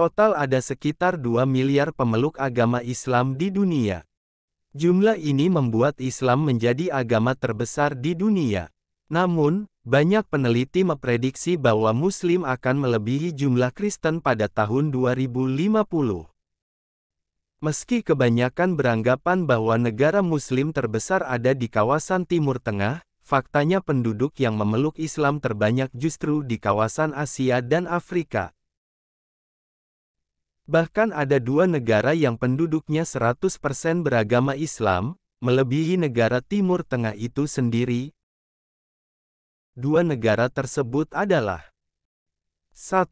Total ada sekitar 2 miliar pemeluk agama Islam di dunia. Jumlah ini membuat Islam menjadi agama terbesar di dunia. Namun, banyak peneliti memprediksi bahwa Muslim akan melebihi jumlah Kristen pada tahun 2050. Meski kebanyakan beranggapan bahwa negara Muslim terbesar ada di kawasan Timur Tengah, faktanya penduduk yang memeluk Islam terbanyak justru di kawasan Asia dan Afrika. Bahkan ada dua negara yang penduduknya 100% beragama Islam, melebihi negara Timur Tengah itu sendiri. Dua negara tersebut adalah 1.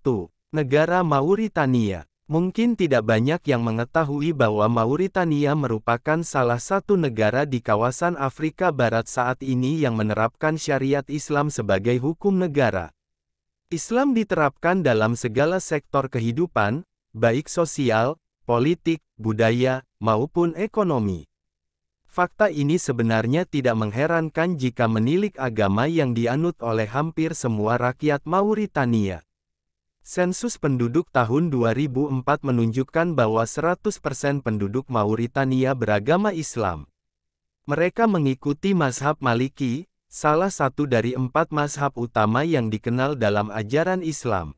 Negara Mauritania Mungkin tidak banyak yang mengetahui bahwa Mauritania merupakan salah satu negara di kawasan Afrika Barat saat ini yang menerapkan syariat Islam sebagai hukum negara. Islam diterapkan dalam segala sektor kehidupan, baik sosial, politik, budaya, maupun ekonomi. Fakta ini sebenarnya tidak mengherankan jika menilik agama yang dianut oleh hampir semua rakyat Mauritania. Sensus penduduk tahun 2004 menunjukkan bahwa 100% penduduk Mauritania beragama Islam. Mereka mengikuti mazhab Maliki, salah satu dari empat mazhab utama yang dikenal dalam ajaran Islam.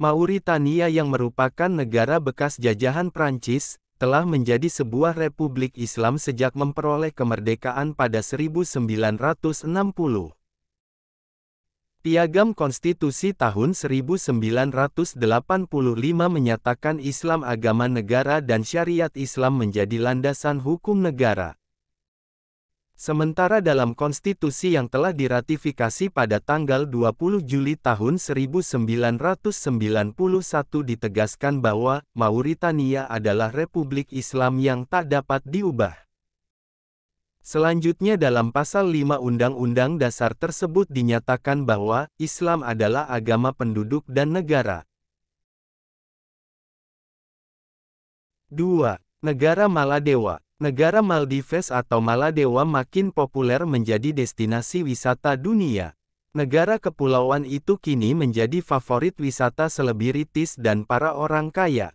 Mauritania yang merupakan negara bekas jajahan Prancis, telah menjadi sebuah republik Islam sejak memperoleh kemerdekaan pada 1960. Piagam Konstitusi tahun 1985 menyatakan Islam agama negara dan syariat Islam menjadi landasan hukum negara. Sementara dalam konstitusi yang telah diratifikasi pada tanggal 20 Juli tahun 1991 ditegaskan bahwa Mauritania adalah republik Islam yang tak dapat diubah. Selanjutnya dalam pasal 5 Undang-Undang Dasar tersebut dinyatakan bahwa Islam adalah agama penduduk dan negara. 2. Negara Maladewa Negara Maldives atau Maladewa makin populer menjadi destinasi wisata dunia. Negara kepulauan itu kini menjadi favorit wisata selebritis dan para orang kaya.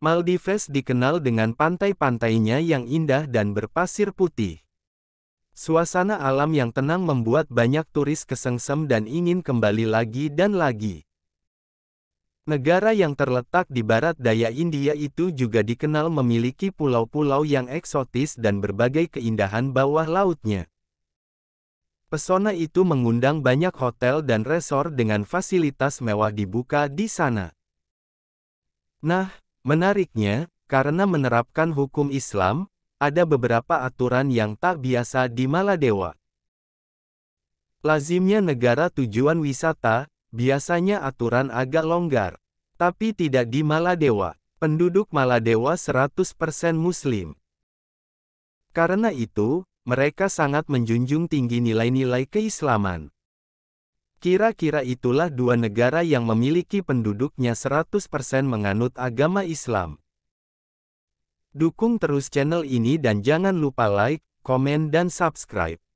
Maldives dikenal dengan pantai-pantainya yang indah dan berpasir putih. Suasana alam yang tenang membuat banyak turis kesengsem dan ingin kembali lagi dan lagi. Negara yang terletak di barat daya India itu juga dikenal memiliki pulau-pulau yang eksotis dan berbagai keindahan bawah lautnya. Pesona itu mengundang banyak hotel dan resor dengan fasilitas mewah dibuka di sana. Nah, menariknya, karena menerapkan hukum Islam, ada beberapa aturan yang tak biasa di Maladewa. Lazimnya negara tujuan wisata, Biasanya aturan agak longgar. Tapi tidak di Maladewa. Penduduk Maladewa 100% Muslim. Karena itu, mereka sangat menjunjung tinggi nilai-nilai keislaman. Kira-kira itulah dua negara yang memiliki penduduknya 100% menganut agama Islam. Dukung terus channel ini dan jangan lupa like, komen dan subscribe.